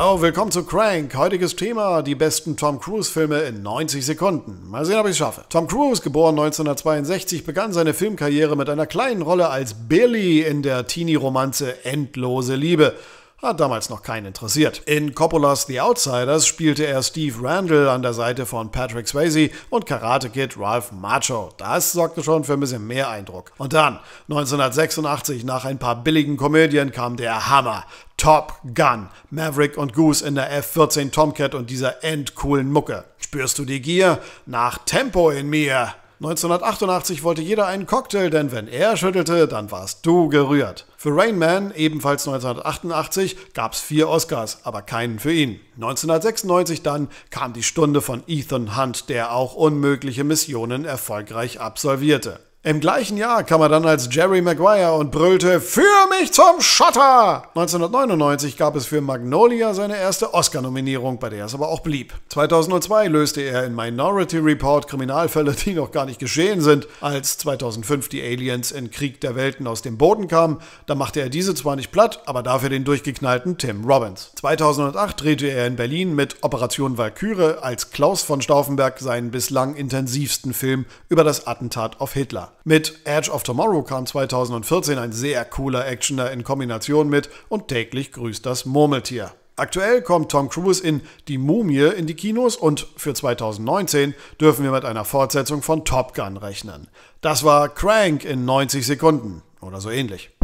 Hallo, willkommen zu Crank. Heutiges Thema, die besten Tom Cruise-Filme in 90 Sekunden. Mal sehen, ob ich es schaffe. Tom Cruise, geboren 1962, begann seine Filmkarriere mit einer kleinen Rolle als Billy in der Teenie-Romanze Endlose Liebe hat damals noch keinen interessiert. In Coppolas The Outsiders spielte er Steve Randall an der Seite von Patrick Swayze und Karate Kid Ralph Macho. Das sorgte schon für ein bisschen mehr Eindruck. Und dann, 1986, nach ein paar billigen Komödien kam der Hammer. Top Gun. Maverick und Goose in der F-14 Tomcat und dieser endcoolen Mucke. Spürst du die Gier? Nach Tempo in mir. 1988 wollte jeder einen Cocktail, denn wenn er schüttelte, dann warst du gerührt. Für Rain Man, ebenfalls 1988, gab es vier Oscars, aber keinen für ihn. 1996 dann kam die Stunde von Ethan Hunt, der auch unmögliche Missionen erfolgreich absolvierte. Im gleichen Jahr kam er dann als Jerry Maguire und brüllte Für mich zum Schotter! 1999 gab es für Magnolia seine erste Oscar-Nominierung, bei der es aber auch blieb. 2002 löste er in Minority Report Kriminalfälle, die noch gar nicht geschehen sind. Als 2005 die Aliens in Krieg der Welten aus dem Boden kamen, da machte er diese zwar nicht platt, aber dafür den durchgeknallten Tim Robbins. 2008 drehte er in Berlin mit Operation Valkyrie als Klaus von Stauffenberg seinen bislang intensivsten Film über das Attentat auf Hitler. Mit Edge of Tomorrow kam 2014 ein sehr cooler Actioner in Kombination mit und täglich grüßt das Murmeltier. Aktuell kommt Tom Cruise in Die Mumie in die Kinos und für 2019 dürfen wir mit einer Fortsetzung von Top Gun rechnen. Das war Crank in 90 Sekunden oder so ähnlich.